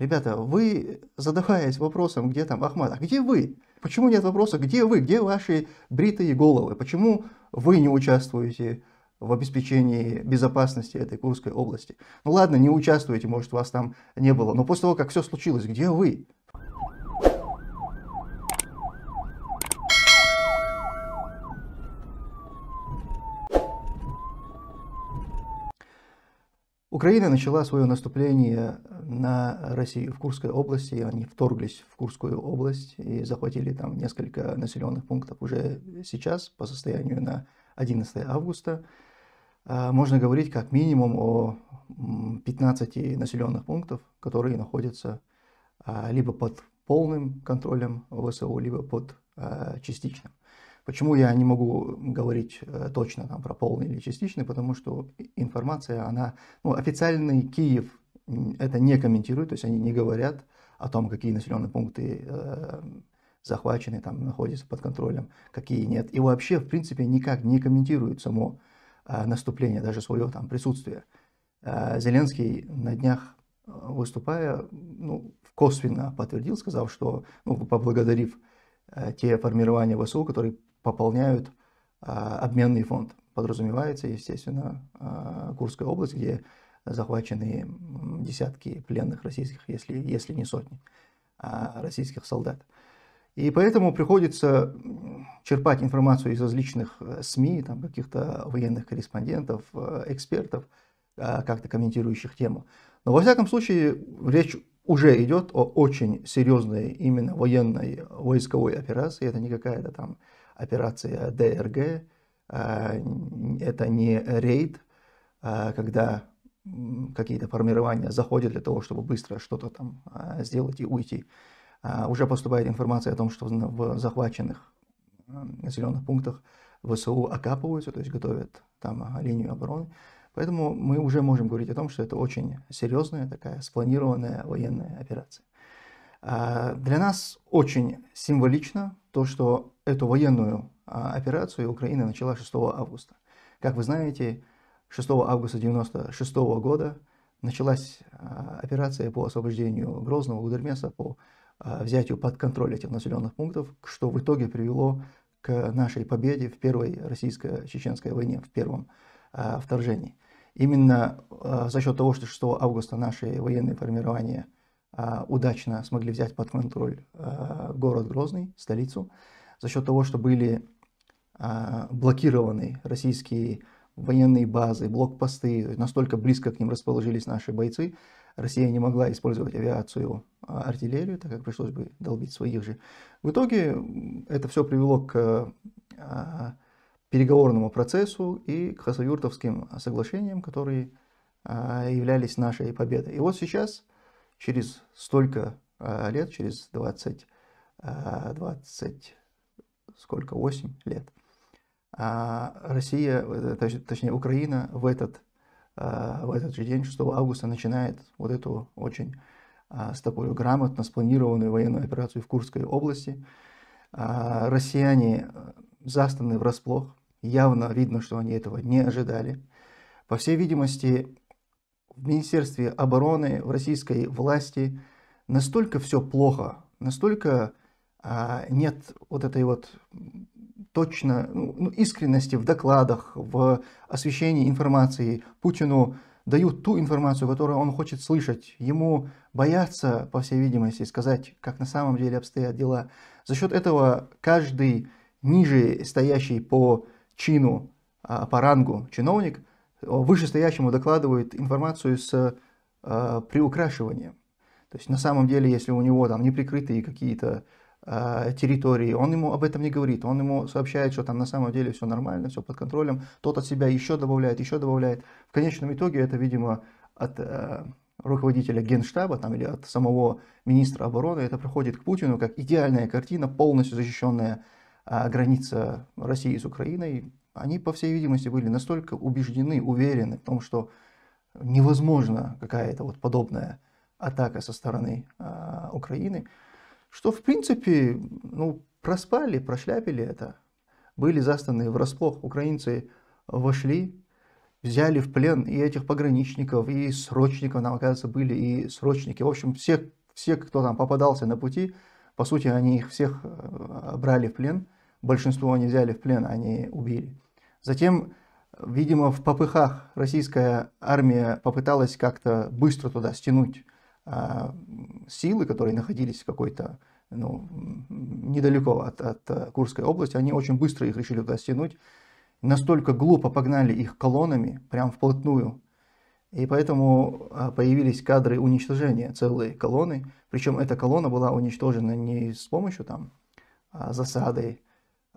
Ребята, вы, задаваясь вопросом, где там Ахмад, а где вы? Почему нет вопроса, где вы, где ваши бритые головы? Почему вы не участвуете в обеспечении безопасности этой Курской области? Ну ладно, не участвуете, может, вас там не было, но после того, как все случилось, где вы? Украина начала свое наступление на Россию в Курской области. Они вторглись в Курскую область и захватили там несколько населенных пунктов уже сейчас, по состоянию на 11 августа. А, можно говорить как минимум о 15 населенных пунктов, которые находятся а, либо под полным контролем ВСУ, либо под а, частичным. Почему я не могу говорить э, точно там, про полный или частичный? Потому что информация, она, ну, официальный Киев это не комментирует, то есть они не говорят о том, какие населенные пункты э, захвачены, там находятся под контролем, какие нет. И вообще, в принципе, никак не комментируют само э, наступление, даже свое там присутствие. Э, Зеленский на днях э, выступая, ну, косвенно подтвердил, сказал, что, ну, поблагодарив э, те формирования ВСУ, которые пополняют а, обменный фонд. Подразумевается, естественно, а, Курская область, где захвачены десятки пленных российских, если, если не сотни, а, российских солдат. И поэтому приходится черпать информацию из различных э, СМИ, там, каких-то военных корреспондентов, э, экспертов, как-то комментирующих тему. Но во всяком случае, речь уже идет о очень серьезной именно военной войсковой операции. Это не какая-то там операция э, ДРГ, а, это не рейд, а, когда какие-то формирования заходят для того, чтобы быстро что-то там а, сделать и уйти. Уже поступает информация о том, что в захваченных населенных пунктах ВСУ окапываются, то есть готовят там линию обороны. Поэтому мы уже можем говорить о том, что это очень серьезная такая спланированная военная операция. Для нас очень символично то, что Эту военную а, операцию Украина начала 6 августа. Как вы знаете, 6 августа 1996 года началась а, операция по освобождению Грозного, Гудермеса, по а, взятию под контроль этих населенных пунктов, что в итоге привело к нашей победе в первой российско-чеченской войне, в первом вторжении. Именно за счет того, что 6 августа наши военные формирования удачно смогли взять под контроль город Грозный, столицу, за счет того, что были а, блокированы российские военные базы, блокпосты, настолько близко к ним расположились наши бойцы, Россия не могла использовать авиацию, а, артиллерию, так как пришлось бы долбить своих же. В итоге это все привело к а, переговорному процессу и к хасавюртовским соглашениям, которые являлись нашей победой. И вот сейчас, через столько лет, через 20, 20 сколько, 8 лет. А Россия, э, точнее Украина в этот, э, в этот же день, 6 августа, начинает вот эту очень а, с такой грамотно спланированную военную операцию в Курской области. А россияне э, застаны врасплох, явно видно, что они этого не ожидали. По всей видимости, в Министерстве обороны, в российской власти настолько все плохо, настолько а, нет вот этой вот точно ну, ну, искренности в докладах, в освещении информации. Путину дают ту информацию, которую он хочет слышать. Ему боятся, по всей видимости, сказать, как на самом деле обстоят дела. За счет этого каждый ниже стоящий по чину, а, по рангу чиновник вышестоящему докладывает информацию с а, приукрашиванием. То есть на самом деле, если у него там неприкрытые какие-то Э, территории, он ему об этом не говорит, он ему сообщает, что там на самом деле все нормально, все под контролем, тот от себя еще добавляет, еще добавляет. В конечном итоге это, видимо, от э, руководителя генштаба там, или от самого министра обороны, это проходит к Путину как идеальная картина, полностью защищенная э, граница России с Украиной. Они, по всей видимости, были настолько убеждены, уверены в том, что невозможно какая-то вот подобная атака со стороны Украины, что, в принципе, ну, проспали, прошляпили это. Были застаны врасплох, украинцы вошли, взяли в плен и этих пограничников, и срочников, нам, оказывается, были и срочники. В общем, всех, все, кто там попадался на пути, по сути, они их всех э, брали в плен. Большинство они взяли в плен, они убили. Затем, видимо, в попыхах российская армия попыталась как-то быстро туда стянуть а, силы, которые находились в какой-то ну, недалеко от, от Курской области, они очень быстро их решили туда стянуть. Настолько глупо погнали их колоннами, прям вплотную. И поэтому а, появились кадры уничтожения целой колонны. Причем эта колонна была уничтожена не с помощью там а, засады,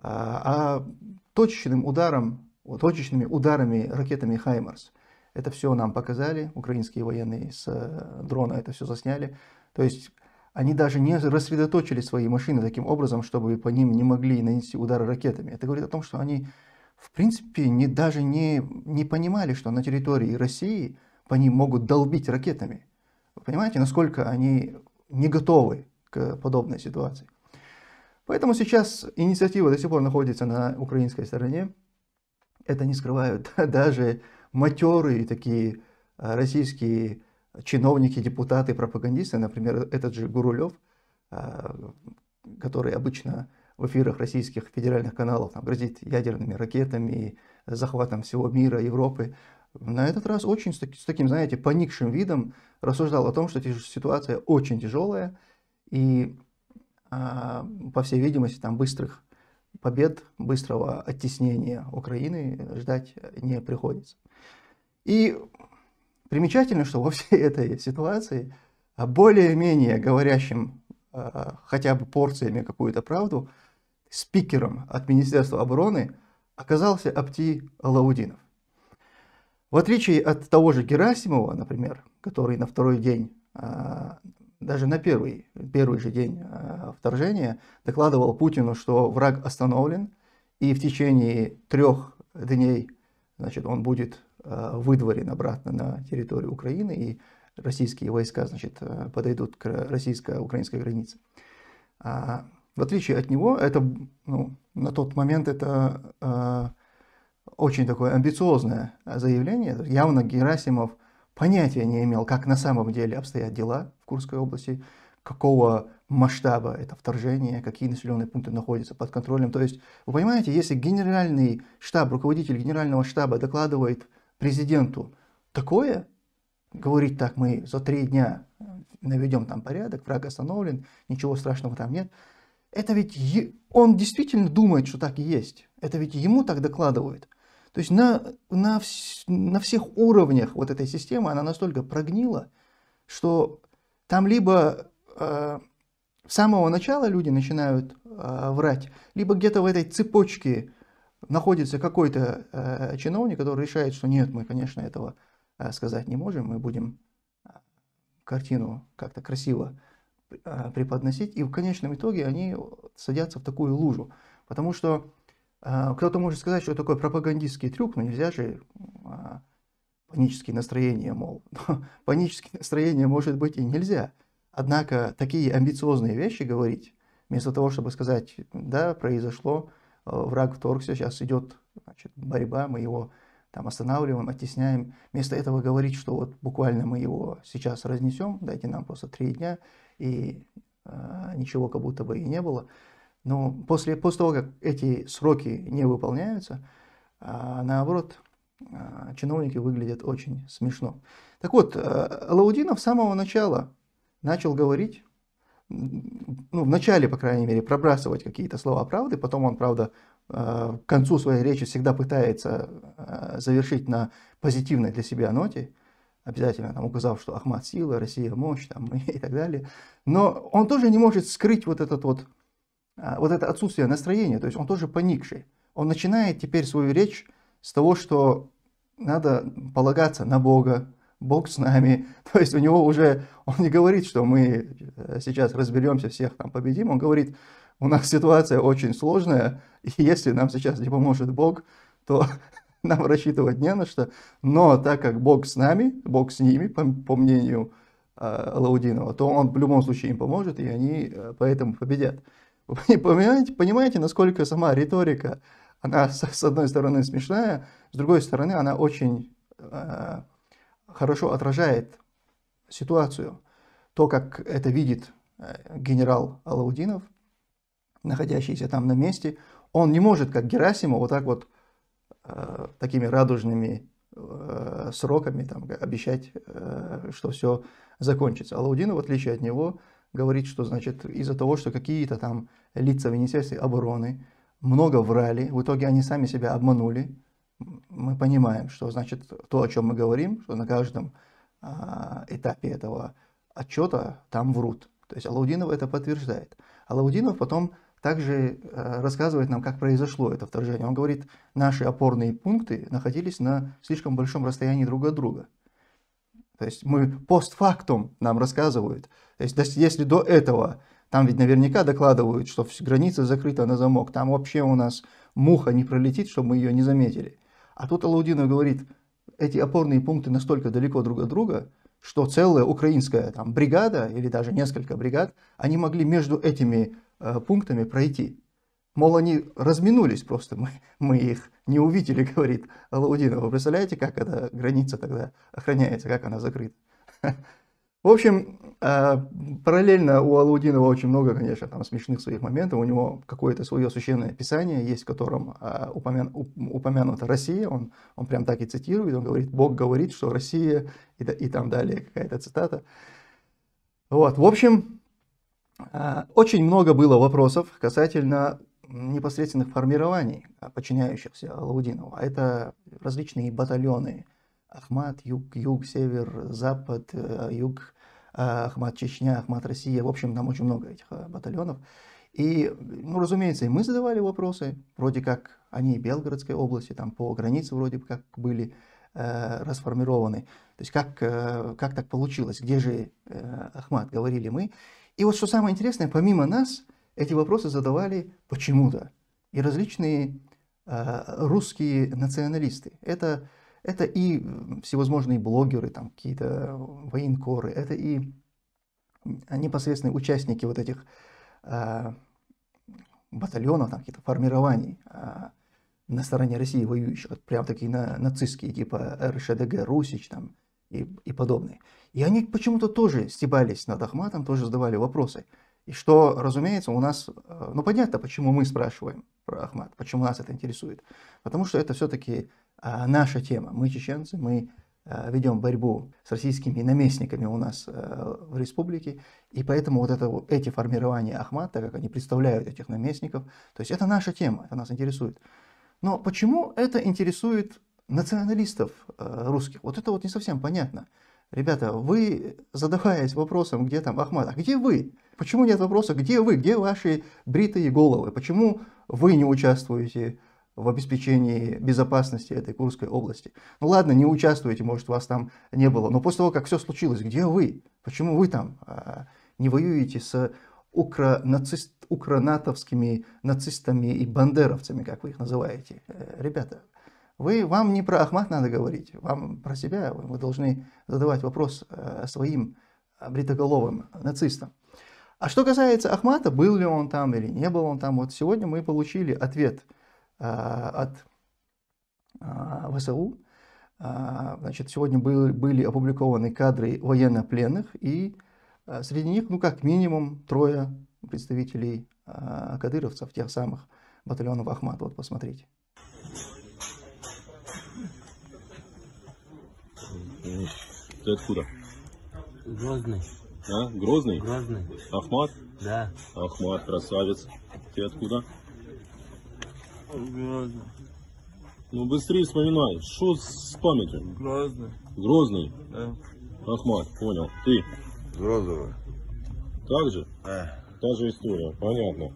а точечным ударом, точечными ударами ракетами «Хаймарс». Это все нам показали, украинские военные с э, дрона это все засняли. То есть они даже не рассредоточили свои машины таким образом, чтобы по ним не могли нанести удары ракетами. Это говорит о том, что они, в принципе, не, даже не, не понимали, что на территории России по ним могут долбить ракетами. Вы понимаете, насколько они не готовы к подобной ситуации. Поэтому сейчас инициатива до сих пор находится на украинской стороне. Это не скрывают даже матеры и такие э, российские чиновники, депутаты, пропагандисты, например, этот же Гурулев, э, который обычно в эфирах российских федеральных каналов там, грозит ядерными ракетами, захватом всего мира, Европы, на этот раз очень с, с таким, знаете, поникшим видом рассуждал о том, что ситуация очень тяжелая, и, а, по всей видимости, там быстрых побед, быстрого оттеснения Украины ждать не приходится. И примечательно, что во всей этой ситуации более-менее говорящим э, хотя бы порциями какую-то правду спикером от Министерства обороны оказался Апти Лаудинов. В отличие от того же Герасимова, например, который на второй день э, даже на первый, первый же день э, вторжения докладывал Путину, что враг остановлен, и в течение трех дней значит, он будет э, выдворен обратно на территорию Украины, и российские войска значит, э, подойдут к российско-украинской границе. А в отличие от него, это ну, на тот момент это э, очень такое амбициозное заявление. Явно Герасимов – понятия не имел, как на самом деле обстоят дела в Курской области, какого масштаба это вторжение, какие населенные пункты находятся под контролем. То есть, вы понимаете, если генеральный штаб, руководитель генерального штаба докладывает президенту такое, говорит так, мы за три дня наведем там порядок, враг остановлен, ничего страшного там нет. Это ведь е... он действительно думает, что так и есть. Это ведь ему так докладывают. То есть на, на, на всех уровнях вот этой системы она настолько прогнила, что там либо э, с самого начала люди начинают э, врать, либо где-то в этой цепочке находится какой-то э, чиновник, который решает, что нет, мы, конечно, этого э, сказать не можем, мы будем э, картину как-то красиво э, преподносить, и в конечном итоге они садятся в такую лужу, потому что а, кто-то может сказать, что такой пропагандистский трюк, но нельзя же а, панические настроения, мол. панические настроения, может быть, и нельзя. Однако такие амбициозные вещи говорить, вместо того, чтобы сказать, да, произошло, а, враг вторгся, сейчас идет значит, борьба, мы его там останавливаем, оттесняем. Вместо этого говорить, что вот буквально мы его сейчас разнесем, дайте нам просто три дня, и э, ничего как будто бы и не было. Но после, после того, как эти сроки не выполняются, а, наоборот, а, чиновники выглядят очень смешно. Так вот, э, Лаудинов с самого начала начал говорить, ну, в начале, по крайней мере, пробрасывать какие-то слова правды, потом он, правда, э, к концу своей речи всегда пытается э, завершить на позитивной для себя ноте, обязательно там указав, что Ахмад сила, Россия мощь там, и так далее. Но он тоже не может скрыть вот этот вот а, вот это отсутствие настроения, то есть он тоже поникший. Он начинает теперь свою речь с того, что надо полагаться на Бога, Бог с нами. То есть у него уже, он не говорит, что мы э, сейчас разберемся, всех там победим. Он говорит, у нас ситуация очень сложная, и если нам сейчас не поможет Бог, то нам рассчитывать не на что. Но так как Бог с нами, Бог с ними, по, по мнению э, Лаудинова, то он в любом случае им поможет, и они э, поэтому победят. Вы понимаете, понимаете, насколько сама риторика, она с одной стороны смешная, с другой стороны она очень э, хорошо отражает ситуацию. То, как это видит э, генерал Алаудинов, находящийся там на месте, он не может, как Герасимов, вот так вот э, такими радужными э, сроками там, обещать, э, что все закончится. Алаудинов, в отличие от него, говорит, что значит из-за того, что какие-то там лица Министерства обороны много врали, в итоге они сами себя обманули, мы понимаем, что значит то, о чем мы говорим, что на каждом а, этапе этого отчета там врут. То есть Алаудинов это подтверждает. Алаудинов потом также а, рассказывает нам, как произошло это вторжение. Он говорит, наши опорные пункты находились на слишком большом расстоянии друг от друга. То есть мы постфактум нам рассказывают. То есть если до этого, там ведь наверняка докладывают, что граница закрыта на замок, там вообще у нас муха не пролетит, чтобы мы ее не заметили. А тут Алаудинов говорит, эти опорные пункты настолько далеко друг от друга, что целая украинская там, бригада или даже несколько бригад, они могли между этими э, пунктами пройти. Мол, они разминулись просто, мы, мы их не увидели, говорит Алаудинов. Вы представляете, как эта граница тогда охраняется, как она закрыта? В общем, а, параллельно у Алаудинова очень много, конечно, там смешных своих моментов. У него какое-то свое священное писание есть, в котором а, упомя... упомянута Россия. Он, он прям так и цитирует. Он говорит, Бог говорит, что Россия, и, и там далее какая-то цитата. Вот, в общем, а, очень много было вопросов касательно непосредственных формирований, а, подчиняющихся Алаудинову, а это различные батальоны. Ахмат, юг, юг, север, запад, э, юг, а, Ахмат Чечня, Ахмат Россия. В общем, там очень много этих а, батальонов. И, ну, разумеется, и мы задавали вопросы, вроде как они и Белгородской области, там по границе вроде как были э, расформированы. То есть как, э, как так получилось, где же э, Ахмат, говорили мы. И вот что самое интересное, помимо нас – эти вопросы задавали почему-то и различные а, русские националисты. Это, это и всевозможные блогеры, там какие-то военкоры, это и непосредственные участники вот этих а, батальонов, там каких-то формирований а, на стороне России воюющих, вот прям такие на, нацистские, типа РШДГ, Русич там и, и подобные. И они почему-то тоже стебались над Ахматом, тоже задавали вопросы. И что, разумеется, у нас, э, ну понятно, почему мы спрашиваем про Ахмад, почему нас это интересует. Потому что это все-таки э, наша тема. Мы чеченцы, мы э, ведем борьбу с российскими наместниками у нас в республике, и поэтому вот это, эти формирования Ахмад, так как они представляют этих наместников, то есть это наша тема, это нас интересует. Но почему это интересует националистов русских? Вот это вот не совсем понятно. Ребята, вы, задаваясь вопросом, где там Ахмад, а где вы? Почему нет вопроса, где вы, где ваши бритые головы? Почему вы не участвуете в обеспечении безопасности этой Курской области? Ну ладно, не участвуете, может вас там не было, но после того, как все случилось, где вы? Почему вы там а, не воюете с укранацист, укранатовскими нацистами и бандеровцами, как вы их называете? Э, ребята, вы, вам не про Ахмат надо говорить, вам про себя. Вы должны задавать вопрос э, своим э, бритоголовым нацистам. А что касается Ахмата, был ли он там или не был он там, вот сегодня мы получили ответ э, от ВСУ. Значит, сегодня были опубликованы кадры военнопленных, и среди них, ну, как минимум, трое представителей кадыровцев, тех самых батальонов Ахмат. Вот, посмотрите. Ты откуда? Грозный. А? Грозный? Грозный. Ахмат? Да. Ахмат, красавец. Ты откуда? Грозный. Ну быстрее вспоминай. Что с памятью? Грозный. Грозный? Да. Ахмат, понял. Ты? Грозовый. Так же? Да. Та же история, понятно.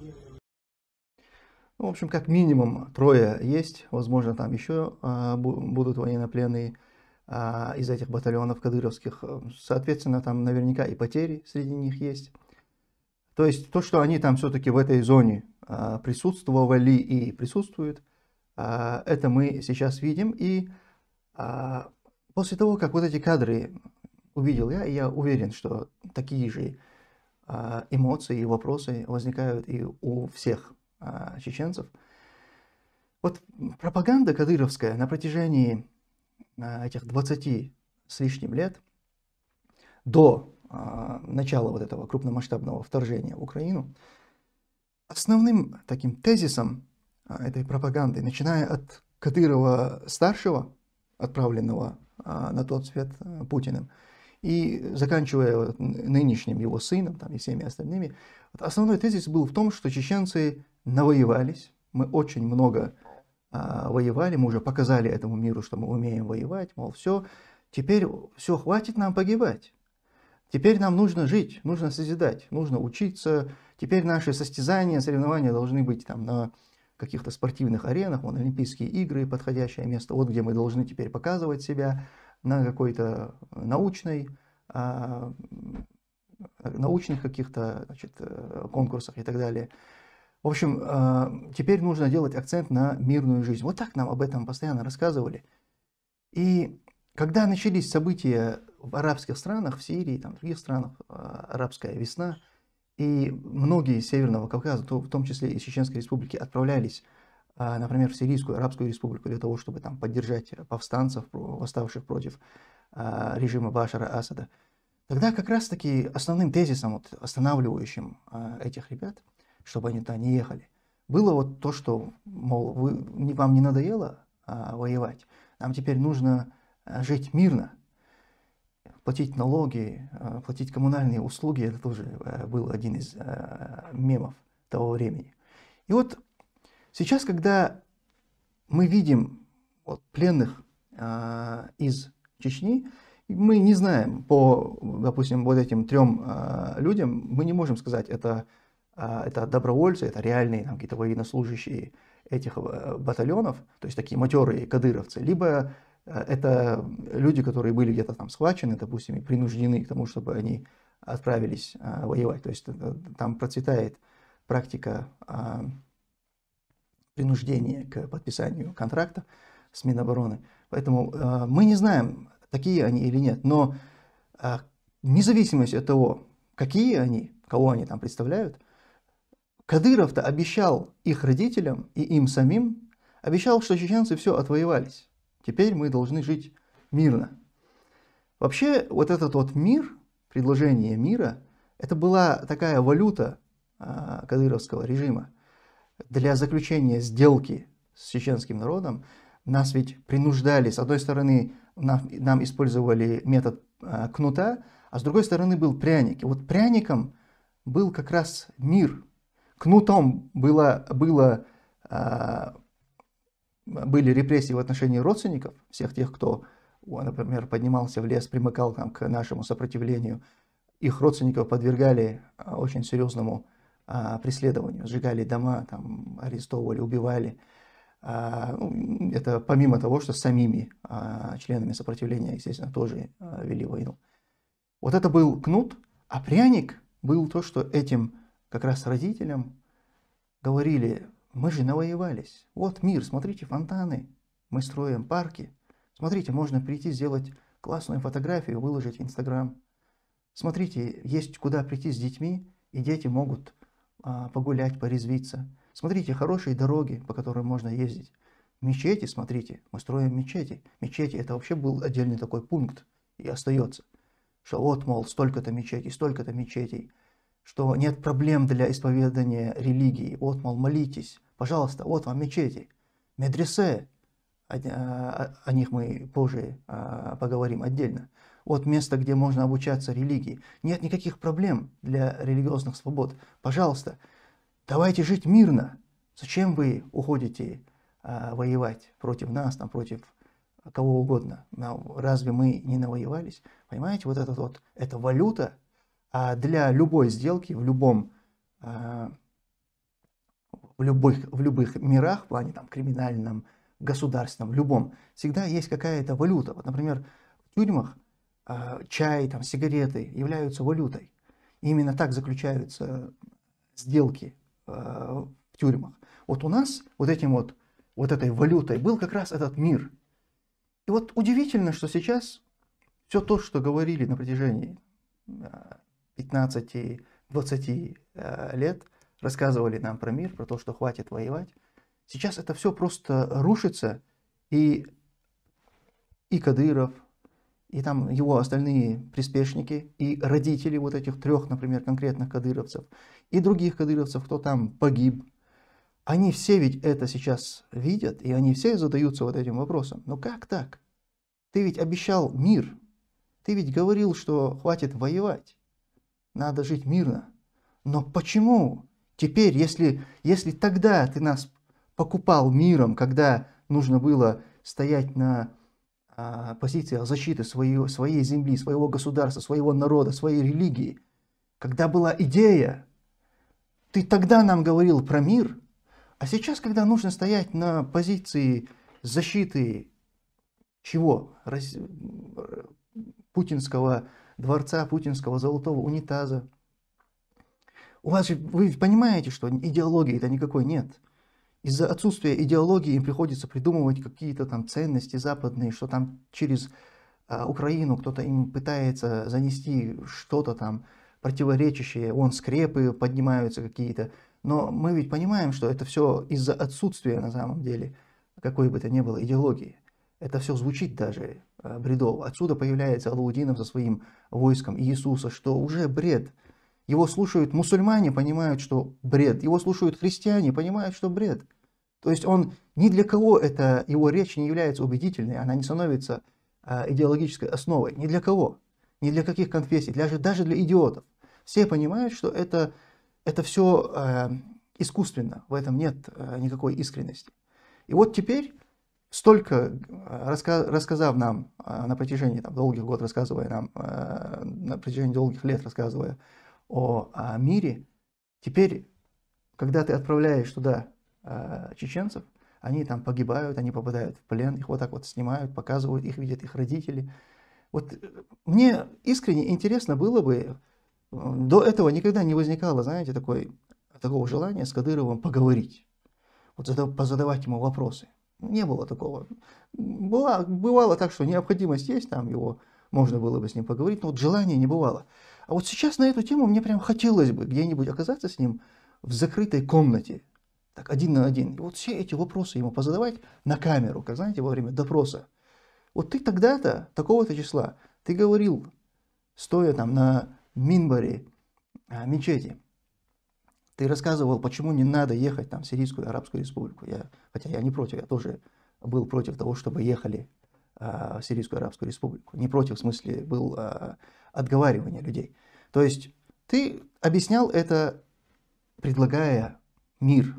Ну, в общем, как минимум трое есть, возможно, там еще а, будут военнопленные. А, из этих батальонов кадыровских. Э, соответственно, там наверняка и потери среди них есть. То есть то, что они там все-таки в этой зоне а, присутствовали и присутствуют, а, это мы сейчас видим. И после того, как вот эти кадры увидел я, я уверен, что такие же эмоции и вопросы возникают и у всех чеченцев. Вот пропаганда кадыровская на протяжении Э, этих 20 с лишним лет до а, начала вот этого крупномасштабного вторжения в Украину, основным таким тезисом а, этой пропаганды, начиная от Кадырова-старшего, отправленного а, на тот свет э, Путиным, и заканчивая нынешним его сыном там, и всеми остальными, основной тезис был в том, что чеченцы навоевались, мы очень много а, воевали, мы уже показали этому миру, что мы умеем воевать, мол, все, теперь все, хватит нам погибать. Теперь нам нужно жить, нужно созидать, нужно учиться. Теперь наши состязания, соревнования должны быть там на каких-то спортивных аренах, вон Олимпийские игры, подходящее место, вот где мы должны теперь показывать себя на какой-то научной, а, научных каких-то значит, э, конкурсах и так далее. В общем, э, теперь нужно делать акцент на мирную жизнь. Вот так нам об этом постоянно рассказывали. И когда начались события в арабских странах, в Сирии, там, в других странах, э, арабская весна, и многие из Северного Кавказа, то, в том числе из Чеченской республики, отправлялись, э, например, в Сирийскую Арабскую республику для того, чтобы там поддержать повстанцев, восставших против режима Башара Асада. Тогда как раз-таки основным тезисом, вот, останавливающим этих ребят – чтобы они туда не ехали. Было вот то, что, мол, вы, вам не надоело а, воевать, нам теперь нужно э, жить мирно, платить налоги, э, платить коммунальные услуги, это тоже э, был один из мемов того времени. И вот сейчас, когда мы видим вот, пленных из Чечни, мы не знаем по, допустим, вот этим трем людям, мы не можем сказать, это а, это добровольцы, это реальные там, какие-то военнослужащие этих э, батальонов, то есть такие матерые кадыровцы, либо э, это люди, которые были где-то там схвачены, допустим, и принуждены к тому, чтобы они отправились э, воевать. То есть там процветает практика а, принуждения к подписанию контракта с Минобороны. Поэтому мы не знаем, такие они или нет, но вне а, зависимости от того, какие они, кого они там представляют, Кадыров-то обещал их родителям и им самим, обещал, что чеченцы все отвоевались. Теперь мы должны жить мирно. Вообще, вот этот вот мир, предложение мира, это была такая валюта а, кадыровского режима для заключения сделки с чеченским народом. Нас ведь принуждали, с одной стороны, нам, нам использовали метод а, кнута, а с другой стороны был пряник. И вот пряником был как раз мир – кнутом было, было, а, были репрессии в отношении родственников, всех тех, кто, например, поднимался в лес, примыкал там, к нашему сопротивлению, их родственников подвергали а, очень серьезному а, преследованию, сжигали дома, там, арестовывали, убивали. Ну, это помимо того, что с самими членами сопротивления, естественно, тоже вели войну. Вот это был кнут, а пряник был то, что этим как раз родителям говорили, мы же навоевались. Вот мир, смотрите, фонтаны, мы строим парки. Смотрите, можно прийти сделать классную фотографию, выложить в Инстаграм. Смотрите, есть куда прийти с детьми, и дети могут а, погулять, порезвиться. Смотрите, хорошие дороги, по которым можно ездить. Мечети, смотрите, мы строим мечети. Мечети – это вообще был отдельный такой пункт и остается. Что вот, мол, столько-то мечетей, столько-то мечетей – что нет проблем для исповедания религии. Вот, мол, молитесь, пожалуйста, вот вам мечети, медресе, о, а, о, а, о них мы позже о, а, поговорим отдельно. Вот место, где можно обучаться религии. Нет никаких проблем для религиозных свобод. Пожалуйста, давайте жить мирно. Зачем вы уходите а, воевать против нас, там, против кого угодно? Разве мы не навоевались? Понимаете, вот этот вот, эта валюта – а для любой сделки в любом а, в любых, в любых мирах, в плане там, криминальном, государственном, любом, всегда есть какая-то валюта. Вот, например, в тюрьмах э, чай, там, сигареты являются валютой. И именно так заключаются сделки э, в тюрьмах. Вот у нас вот этим вот, вот этой валютой был как раз этот мир. И вот удивительно, что сейчас все то, что говорили на протяжении 15-20 э, лет рассказывали нам про мир, про то, что хватит воевать. Сейчас это все просто рушится, и, и Кадыров, и там его остальные приспешники, и родители вот этих трех, например, конкретных кадыровцев, и других кадыровцев, кто там погиб, они все ведь это сейчас видят, и они все задаются вот этим вопросом. Но «Ну как так? Ты ведь обещал мир, ты ведь говорил, что хватит воевать. Надо жить мирно. Но почему? Теперь, если, если тогда ты нас покупал миром, когда нужно было стоять на а, позициях защиты своей, своей земли, своего государства, своего народа, своей религии, когда была идея, ты тогда нам говорил про мир, а сейчас, когда нужно стоять на позиции защиты чего? Раз... Э, путинского дворца путинского золотого унитаза. У вас же, вы понимаете, что идеологии-то никакой нет. Из-за отсутствия идеологии им приходится придумывать какие-то там ценности западные, что там через а, Украину кто-то им пытается занести что-то там противоречащее, вон скрепы поднимаются какие-то. Но мы ведь понимаем, что это все из-за отсутствия на самом деле какой бы то ни было идеологии. Это все звучит даже Э, Бредово. Отсюда появляется Алаудинов со своим войском Иисуса, что уже бред. Его слушают мусульмане, понимают, что бред. Его слушают христиане, понимают, что бред. То есть он ни для кого это его речь не является убедительной, она не становится а, идеологической основой. Ни для кого. Ни для каких конфессий, даже, даже для идиотов. Все понимают, что это, это все э, искусственно, в этом нет э, никакой искренности. И вот теперь столько э, раска рассказав нам э, на протяжении там, долгих год, рассказывая нам, э, на протяжении долгих лет рассказывая о, о мире, теперь, когда ты отправляешь туда чеченцев, они там погибают, они попадают в плен, их вот так вот снимают, показывают, их видят их родители. Вот мне искренне интересно было бы, до этого никогда не возникало, знаете, такой, такого желания с Кадыровым поговорить, вот задав, позадавать ему вопросы. Не было такого. Была, бывало так, что необходимость есть, там его можно было бы с ним поговорить, но вот желания не бывало. А вот сейчас на эту тему мне прям хотелось бы где-нибудь оказаться с ним в закрытой комнате, так один на один. И вот все эти вопросы ему позадавать на камеру, как знаете, во время допроса. Вот ты тогда-то, такого-то числа, ты говорил, стоя там на минбаре а, мечети, ты рассказывал, почему не надо ехать там, в Сирийскую Арабскую Республику. Я, хотя я не против, я тоже был против того, чтобы ехали а, в Сирийскую Арабскую Республику. Не против, в смысле, был а, отговаривание людей. То есть ты объяснял это, предлагая мир.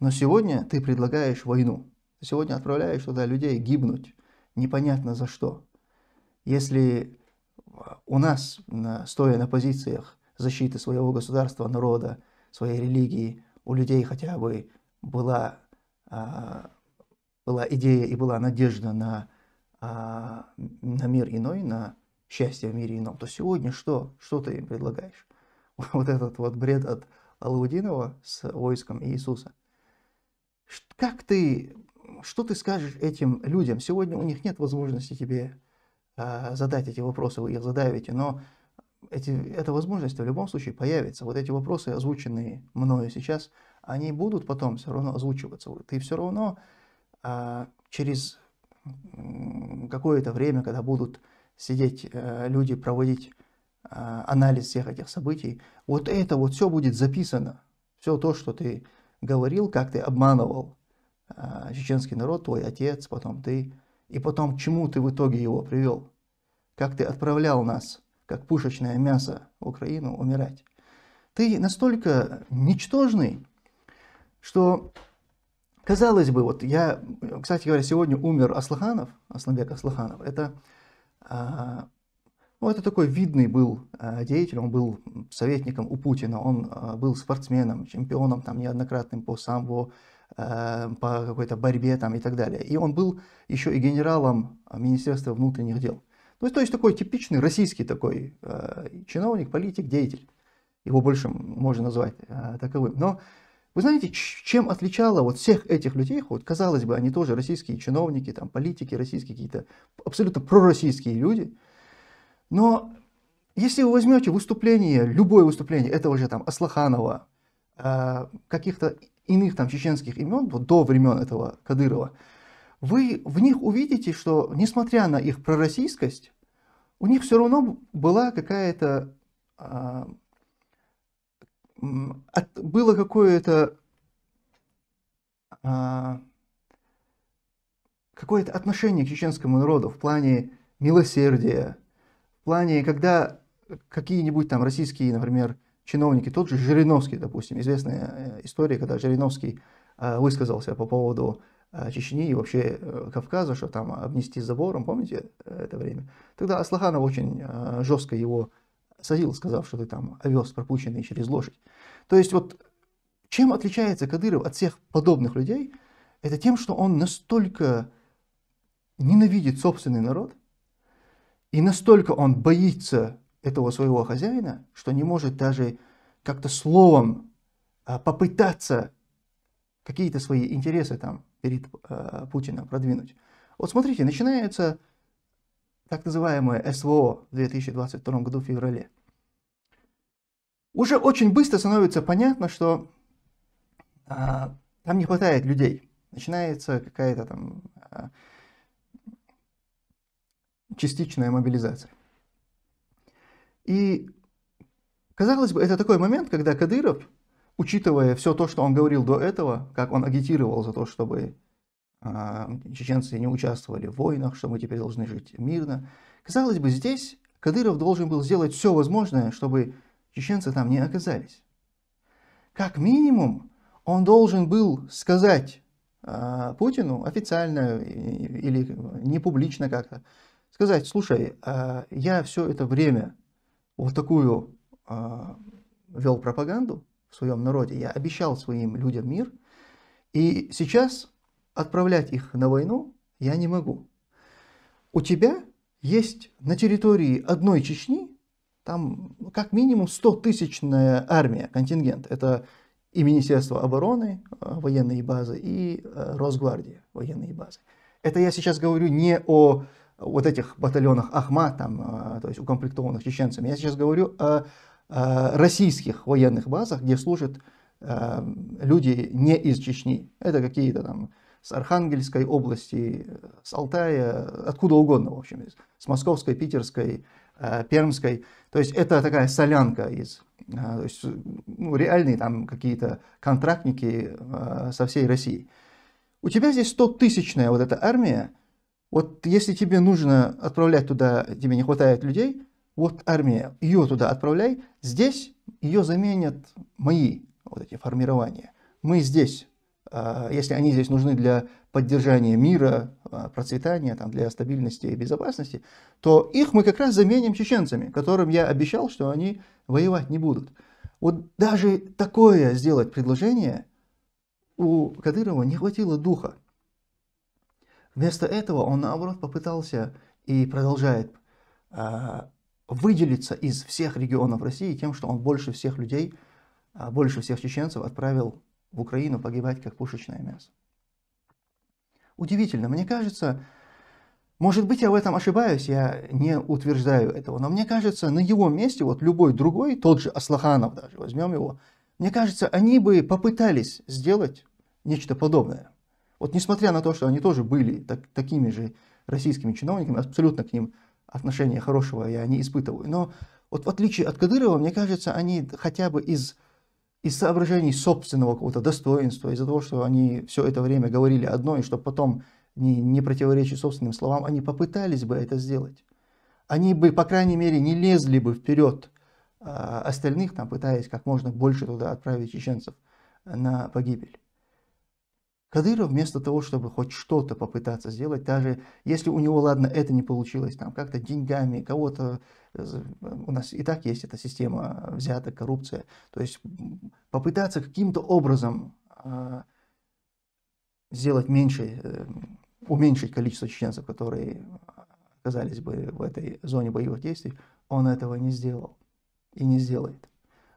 Но сегодня ты предлагаешь войну. сегодня отправляешь туда людей гибнуть. Непонятно за что. Если а, у нас, стоя на позициях защиты своего государства, народа, своей религии у людей хотя бы была, а, была идея и была надежда на, а, на мир иной, на счастье в мире ином, то сегодня что? Что ты им предлагаешь? Вот этот вот бред от Алаудинова с войском Иисуса. Как ты, что ты скажешь этим людям? Сегодня у них нет возможности тебе а, задать эти вопросы, вы их задавите, но эти, эта возможность в любом случае появится. Вот эти вопросы, озвученные мною сейчас, они будут потом все равно озвучиваться. Ты все равно а, через какое-то время, когда будут сидеть а, люди, проводить а, анализ всех этих событий, вот это вот все будет записано. Все то, что ты говорил, как ты обманывал а, чеченский народ, твой отец, потом ты, и потом к чему ты в итоге его привел, как ты отправлял нас – как пушечное мясо, в Украину умирать. Ты настолько ничтожный, что, казалось бы, вот я, кстати говоря, сегодня умер Аслаханов, Асланбек Аслаханов, это, а, ну, это такой видный был а, деятель, он был советником у Путина, он а, был спортсменом, чемпионом там неоднократным по самбо, а, по какой-то борьбе там и так далее. И он был еще и генералом Министерства внутренних дел. Ну, то есть такой типичный российский такой э, чиновник, политик, деятель. Его больше можно назвать э, таковым. Но вы знаете, чем отличало вот всех этих людей, вот казалось бы, они тоже российские чиновники, там политики российские какие-то, абсолютно пророссийские люди. Но если вы возьмете выступление, любое выступление этого же там Аслаханова, э, каких-то иных там чеченских имен, вот до времен этого Кадырова, вы в них увидите, что несмотря на их пророссийскость, у них все равно была какая-то... А, было какое-то... А, какое-то отношение к чеченскому народу в плане милосердия, в плане, когда какие-нибудь там российские, например, чиновники, тот же Жириновский, допустим, известная э, история, когда Жириновский э, высказался по поводу Э, Чечни и вообще э, Кавказа, что там обнести забором, помните э, это время? Тогда Аслаханов очень жестко его садил, сказав, что ты там овес, пропущенный через лошадь. То есть вот чем отличается Кадыров от всех подобных людей, это тем, что он настолько ненавидит собственный народ, и настолько он боится этого своего хозяина, что не может даже как-то словом попытаться какие-то свои интересы там перед э, Путиным продвинуть. Вот смотрите, начинается так называемое СВО в 2022 году в феврале. Уже очень быстро становится понятно, что э, там не хватает людей. Начинается какая-то там э, частичная мобилизация. И казалось бы, это такой момент, когда Кадыров учитывая все то, что он говорил до этого, как он агитировал за то, чтобы а, чеченцы не участвовали в войнах, что мы теперь должны жить мирно. Казалось бы, здесь Кадыров должен был сделать все возможное, чтобы чеченцы там не оказались. Как минимум, он должен был сказать э, Путину официально или не публично как-то, сказать, слушай, э, я все это время вот такую э, вел пропаганду, в своем народе. Я обещал своим людям мир. И сейчас отправлять их на войну я не могу. У тебя есть на территории одной Чечни, там ну, как минимум 100-тысячная армия, контингент. Это и Министерство обороны, э, военные базы, и э, Росгвардия, военные базы. Это я сейчас говорю не о вот этих батальонах Ахма, там, э, то есть укомплектованных чеченцами. Я сейчас говорю о Э, российских военных базах, где служат э, люди не из Чечни. Это какие-то там с Архангельской области, с Алтая, откуда угодно, в общем, с Московской, Питерской, э, Пермской. То есть это такая солянка из то есть, ну, реальные там какие-то контрактники со всей России. У тебя здесь 100-тысячная вот эта армия, вот если тебе нужно отправлять туда, тебе не хватает людей, вот армия, ее туда отправляй, здесь ее заменят мои вот эти формирования. Мы здесь, а, если они здесь нужны для поддержания мира, а, процветания, там, для стабильности и безопасности, то их мы как раз заменим чеченцами, которым я обещал, что они воевать не будут. Вот даже такое сделать предложение у Кадырова не хватило духа. Вместо этого он, наоборот, попытался и продолжает а, выделиться из всех регионов России тем, что он больше всех людей, а, больше всех чеченцев отправил в Украину погибать как пушечное мясо. Удивительно, мне кажется, может быть, я в этом ошибаюсь, я не утверждаю этого, но мне кажется, на его месте, вот любой другой, тот же Аслаханов даже, возьмем его, мне кажется, они бы попытались сделать нечто подобное. Вот несмотря на то, что они тоже были так, такими же российскими чиновниками, абсолютно к ним отношения хорошего я не испытываю. Но вот в отличие от Кадырова, мне кажется, они хотя бы из, из соображений собственного какого-то достоинства, из-за того, что они все это время говорили одно, и чтобы потом не, не противоречить собственным словам, они попытались бы это сделать. Они бы, по крайней мере, не лезли бы вперед а, остальных, там, пытаясь как можно больше туда отправить чеченцев на погибель. Кадыров вместо того, чтобы хоть что-то попытаться сделать, даже если у него, ладно, это не получилось, там как-то деньгами, кого-то, э, э, у нас и так есть эта система э, взята коррупция, то есть попытаться каким-то образом а, сделать меньше, уменьшить количество чеченцев, которые оказались бы в этой зоне боевых действий, он этого не сделал и не сделает.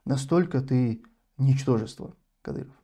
Настолько ты ничтожество, Кадыров.